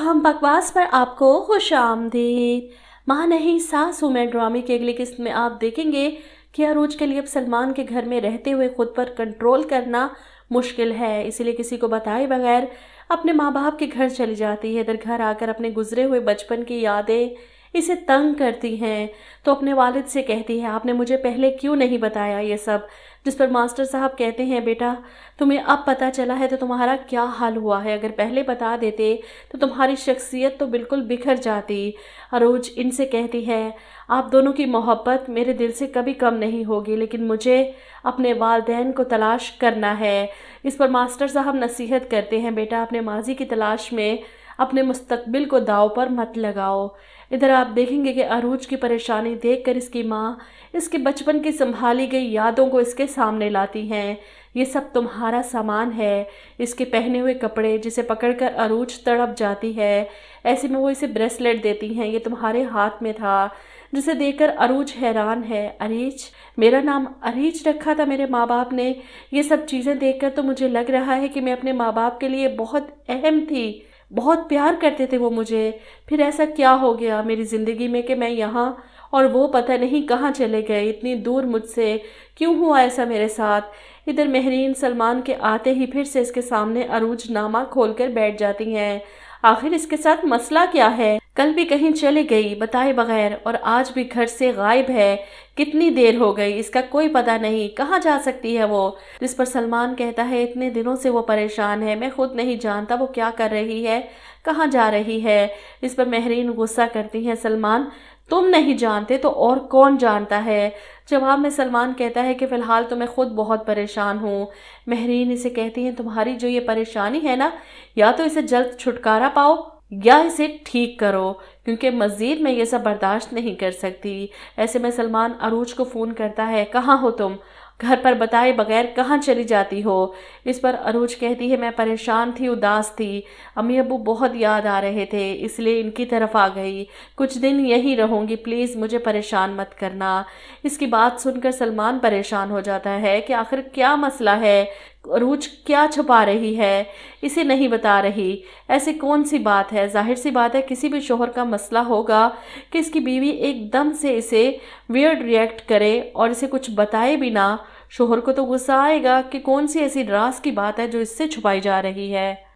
हम बकवास पर आपको खुश आमदीद माँ नहीं सास हूँ मैं ड्रामे की अगली किस्त में आप देखेंगे कि अरूज के लिए अब सलमान के घर में रहते हुए खुद पर कंट्रोल करना मुश्किल है इसीलिए किसी को बताए बगैर अपने माँ बाप के घर चली जाती है इधर घर आकर अपने गुजरे हुए बचपन की यादें इसे तंग करती हैं तो अपने वालिद से कहती है आपने मुझे पहले क्यों नहीं बताया ये सब जिस पर मास्टर साहब कहते हैं बेटा तुम्हें अब पता चला है तो तुम्हारा क्या हाल हुआ है अगर पहले बता देते तो तुम्हारी शख्सियत तो बिल्कुल बिखर जाती अरोज इनसे कहती है आप दोनों की मोहब्बत मेरे दिल से कभी कम नहीं होगी लेकिन मुझे अपने वालदेन को तलाश करना है इस पर मास्टर साहब नसीहत करते हैं बेटा अपने माजी की तलाश में अपने मुस्तबिल को दाव पर मत लगाओ इधर आप देखेंगे कि अरूज की परेशानी देखकर इसकी माँ इसके बचपन की संभाली गई यादों को इसके सामने लाती हैं ये सब तुम्हारा सामान है इसके पहने हुए कपड़े जिसे पकड़कर अरूज तड़प जाती है ऐसे में वो इसे ब्रेसलेट देती हैं ये तुम्हारे हाथ में था जिसे देखकर अरूज हैरान है अरीज मेरा नाम अरीज रखा था मेरे माँ बाप ने यह सब चीज़ें देखकर तो मुझे लग रहा है कि मैं अपने माँ बाप के लिए बहुत अहम थी बहुत प्यार करते थे वो मुझे फिर ऐसा क्या हो गया मेरी ज़िंदगी में कि मैं यहाँ और वो पता नहीं कहाँ चले गए इतनी दूर मुझसे क्यों हुआ ऐसा मेरे साथ इधर महरीन सलमान के आते ही फिर से इसके सामने अरूज नामा खोल कर बैठ जाती हैं आखिर इसके साथ मसला क्या है कल भी कहीं चली गई बताए बगैर और आज भी घर से गायब है कितनी देर हो गई इसका कोई पता नहीं कहाँ जा सकती है वो जिस तो पर सलमान कहता है इतने दिनों से वो परेशान है मैं खुद नहीं जानता वो क्या कर रही है कहाँ जा रही है इस पर महरीन गुस्सा करती हैं सलमान तुम नहीं जानते तो और कौन जानता है जवाब में सलमान कहता है कि फ़िलहाल तो मैं ख़ुद बहुत परेशान हूँ महरीन इसे कहती हैं तुम्हारी जो ये परेशानी है ना या तो इसे जल्द छुटकारा पाओ या इसे ठीक करो क्योंकि मज़ीद मैं ये सब बर्दाश्त नहीं कर सकती ऐसे में सलमान अरूज को फ़ोन करता है कहाँ हो तुम घर पर बताए बगैर कहाँ चली जाती हो इस पर अरूज कहती है मैं परेशान थी उदास थी अम्मी अबू बहुत याद आ रहे थे इसलिए इनकी तरफ आ गई कुछ दिन यहीं रहूँगी प्लीज़ मुझे परेशान मत करना इसकी बात सुनकर सलमान परेशान हो जाता है कि आखिर क्या मसला है रूच क्या छुपा रही है इसे नहीं बता रही ऐसी कौन सी बात है जाहिर सी बात है किसी भी शोहर का मसला होगा कि इसकी बीवी एकदम से इसे वियर्ड रिएक्ट करे और इसे कुछ बताए भी ना शोहर को तो गुस्सा आएगा कि कौन सी ऐसी रास की बात है जो इससे छुपाई जा रही है